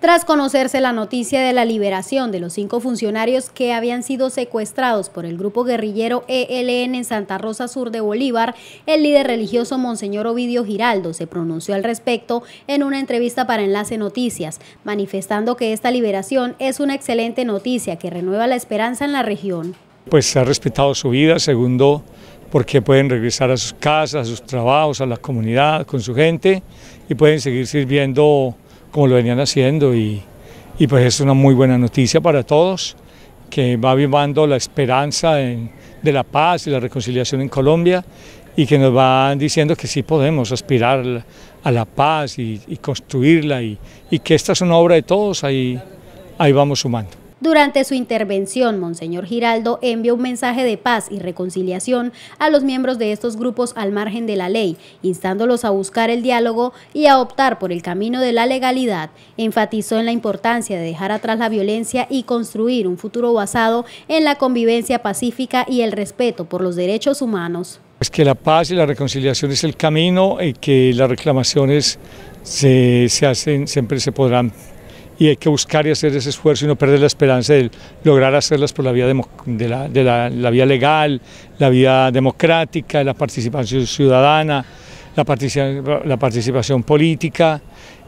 tras conocerse la noticia de la liberación de los cinco funcionarios que habían sido secuestrados por el grupo guerrillero ELN en Santa Rosa Sur de Bolívar, el líder religioso Monseñor Ovidio Giraldo se pronunció al respecto en una entrevista para Enlace Noticias, manifestando que esta liberación es una excelente noticia que renueva la esperanza en la región. Pues se ha respetado su vida, segundo, porque pueden regresar a sus casas, a sus trabajos, a la comunidad, con su gente y pueden seguir sirviendo como lo venían haciendo y, pues es una muy buena noticia para todos, que va vivando la esperanza de la paz y la reconciliación en Colombia y que nos van diciendo que sí podemos aspirar a la paz y, construirla y, que esta es una obra de todos, ahí, ahí vamos sumando. Durante su intervención, Monseñor Giraldo envió un mensaje de paz y reconciliación a los miembros de estos grupos al margen de la ley, instándolos a buscar el diálogo y a optar por el camino de la legalidad. Enfatizó en la importancia de dejar atrás la violencia y construir un futuro basado en la convivencia pacífica y el respeto por los derechos humanos. Es que la paz y la reconciliación es el camino y que las reclamaciones se, hacen, siempre se podrán y hay que buscar y hacer ese esfuerzo y no perder la esperanza de lograr hacerlas por la vía, la, vía legal, la vía democrática, la participación ciudadana, la, participación, la participación política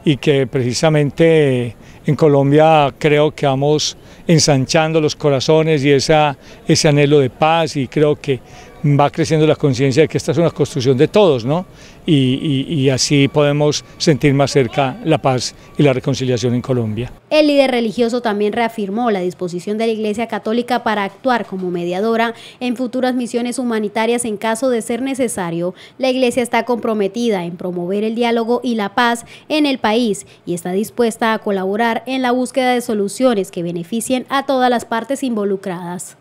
y que precisamente eh, en Colombia creo que vamos ensanchando los corazones y esa, ese anhelo de paz y creo que va creciendo la conciencia de que esta es una construcción de todos, ¿no? Y, así podemos sentir más cerca la paz y la reconciliación en Colombia. El líder religioso también reafirmó la disposición de la Iglesia Católica para actuar como mediadora en futuras misiones humanitarias en caso de ser necesario. La Iglesia está comprometida en promover el diálogo y la paz en el país y está dispuesta a colaborar en la búsqueda de soluciones que beneficien a todas las partes involucradas.